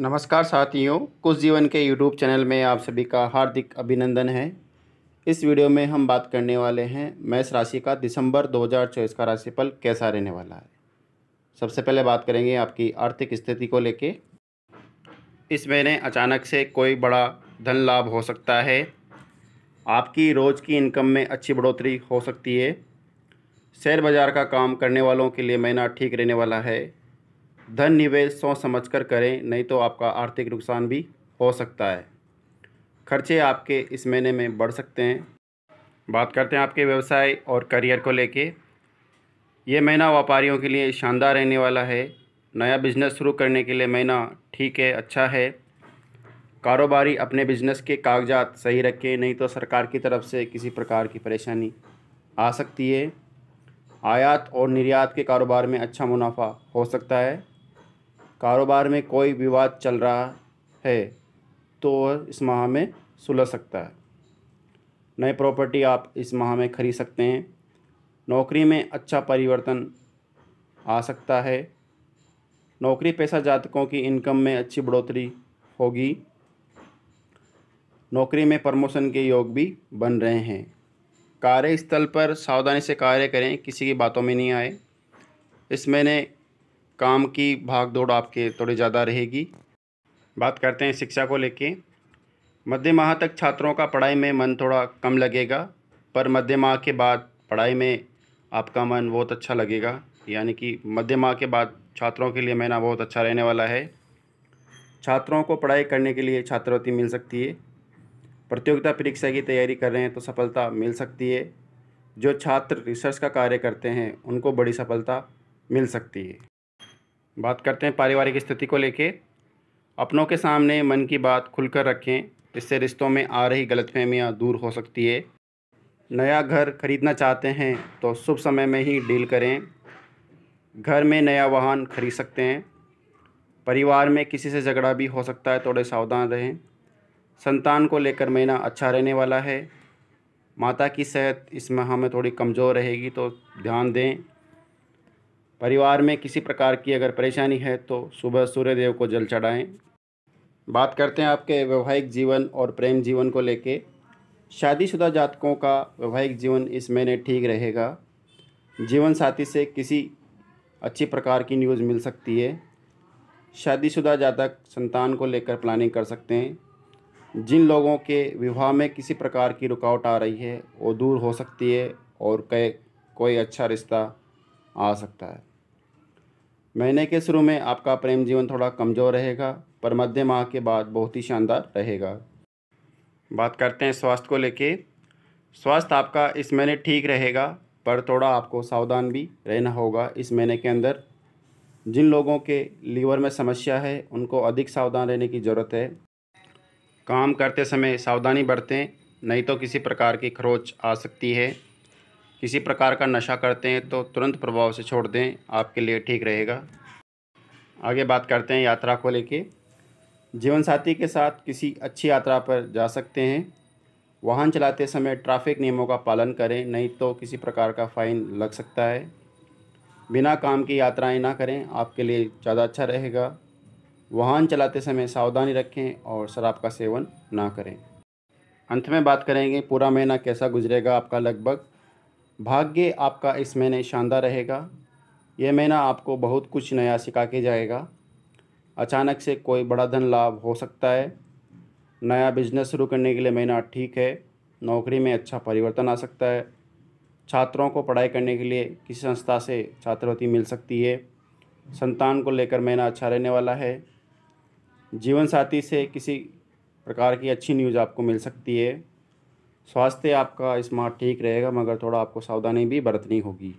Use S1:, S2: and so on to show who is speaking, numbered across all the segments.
S1: नमस्कार साथियों कुछ जीवन के यूट्यूब चैनल में आप सभी का हार्दिक अभिनंदन है इस वीडियो में हम बात करने वाले हैं मैष राशि का दिसंबर 2024 का राशिफल कैसा रहने वाला है सबसे पहले बात करेंगे आपकी आर्थिक स्थिति को लेके इस महीने अचानक से कोई बड़ा धन लाभ हो सकता है आपकी रोज़ की इनकम में अच्छी बढ़ोतरी हो सकती है शेयर बाज़ार का काम करने वालों के लिए महीना ठीक रहने वाला है धन निवेश सोच समझ कर करें नहीं तो आपका आर्थिक नुकसान भी हो सकता है खर्चे आपके इस महीने में बढ़ सकते हैं बात करते हैं आपके व्यवसाय और करियर को लेके ये महीना व्यापारियों के लिए शानदार रहने वाला है नया बिजनेस शुरू करने के लिए महीना ठीक है अच्छा है कारोबारी अपने बिजनेस के कागजात सही रखें नहीं तो सरकार की तरफ से किसी प्रकार की परेशानी आ सकती है आयात और निर्यात के कारोबार में अच्छा मुनाफा हो सकता है कारोबार में कोई विवाद चल रहा है तो वह इस माह में सुलझ सकता है नए प्रॉपर्टी आप इस माह में खरीद सकते हैं नौकरी में अच्छा परिवर्तन आ सकता है नौकरी पेशा जातकों की इनकम में अच्छी बढ़ोतरी होगी नौकरी में प्रमोशन के योग भी बन रहे हैं कार्यस्थल पर सावधानी से कार्य करें किसी की बातों में नहीं आए इस महीने काम की भाग दौड़ आपके थोड़ी ज़्यादा रहेगी बात करते हैं शिक्षा को लेके मध्य माह तक छात्रों का पढ़ाई में मन थोड़ा कम लगेगा पर मध्य माह के बाद पढ़ाई में आपका मन बहुत अच्छा लगेगा यानी कि मध्य माह के बाद छात्रों के लिए महीना बहुत अच्छा रहने वाला है छात्रों को पढ़ाई करने के लिए छात्रवृत्ति मिल सकती है प्रतियोगिता परीक्षा की तैयारी कर रहे हैं तो सफलता मिल सकती है जो छात्र रिसर्च का कार्य करते हैं उनको बड़ी सफलता मिल सकती है बात करते हैं पारिवारिक स्थिति को लेके अपनों के सामने मन की बात खुलकर रखें इससे रिश्तों में आ रही गलतफहमियाँ दूर हो सकती है नया घर खरीदना चाहते हैं तो शुभ समय में ही डील करें घर में नया वाहन खरीद सकते हैं परिवार में किसी से झगड़ा भी हो सकता है थोड़े सावधान रहें संतान को लेकर महीना अच्छा रहने वाला है माता की सेहत इस माह में थोड़ी कमज़ोर रहेगी तो ध्यान दें परिवार में किसी प्रकार की अगर परेशानी है तो सुबह सूर्यदेव को जल चढ़ाएं बात करते हैं आपके वैवाहिक जीवन और प्रेम जीवन को लेके शादीशुदा जातकों का वैवाहिक जीवन इस महीने ठीक रहेगा जीवन साथी से किसी अच्छी प्रकार की न्यूज़ मिल सकती है शादीशुदा जातक संतान को लेकर प्लानिंग कर सकते हैं जिन लोगों के विवाह में किसी प्रकार की रुकावट आ रही है वो दूर हो सकती है और कई कोई अच्छा रिश्ता आ सकता है महीने के शुरू में आपका प्रेम जीवन थोड़ा कमज़ोर रहेगा पर मध्य माह के बाद बहुत ही शानदार रहेगा बात करते हैं स्वास्थ्य को लेके स्वास्थ्य आपका इस महीने ठीक रहेगा पर थोड़ा आपको सावधान भी रहना होगा इस महीने के अंदर जिन लोगों के लीवर में समस्या है उनको अधिक सावधान रहने की ज़रूरत है काम करते समय सावधानी बरतें नहीं तो किसी प्रकार की खरोच आ सकती है किसी प्रकार का नशा करते हैं तो तुरंत प्रभाव से छोड़ दें आपके लिए ठीक रहेगा आगे बात करते हैं यात्रा को लेके जीवन साथी के साथ किसी अच्छी यात्रा पर जा सकते हैं वाहन चलाते समय ट्रैफिक नियमों का पालन करें नहीं तो किसी प्रकार का फ़ाइन लग सकता है बिना काम की यात्राएं ना करें आपके लिए ज़्यादा अच्छा रहेगा वाहन चलाते समय सावधानी रखें और शराब का सेवन ना करें अंत में बात करेंगे पूरा महीना कैसा गुजरेगा आपका लगभग भाग्य आपका इस महीने शानदार रहेगा यह महीना आपको बहुत कुछ नया सिखा के जाएगा अचानक से कोई बड़ा धन लाभ हो सकता है नया बिजनेस शुरू करने के लिए महीना ठीक है नौकरी में अच्छा परिवर्तन आ सकता है छात्रों को पढ़ाई करने के लिए किसी संस्था से छात्रवृत्ति मिल सकती है संतान को लेकर महीना अच्छा रहने वाला है जीवन साथी से किसी प्रकार की अच्छी न्यूज़ आपको मिल सकती है स्वास्थ्य आपका स्मार्ट ठीक रहेगा मगर थोड़ा आपको सावधानी भी बरतनी होगी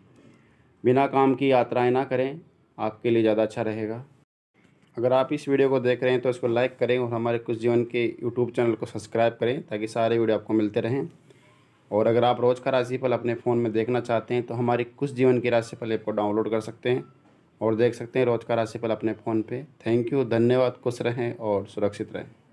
S1: बिना काम की यात्राएं ना करें आपके लिए ज़्यादा अच्छा रहेगा अगर आप इस वीडियो को देख रहे हैं तो इसको लाइक करें और हमारे कुछ जीवन के यूट्यूब चैनल को सब्सक्राइब करें ताकि सारे वीडियो आपको मिलते रहें और अगर आप रोज़ का राशिफल अपने फ़ोन में देखना चाहते हैं तो हमारे कुछ जीवन की राशिफल ऐप को डाउनलोड कर सकते हैं और देख सकते हैं रोज़ का राशिफल अपने फ़ोन पे थैंक यू धन्यवाद खुश रहें और सुरक्षित रहें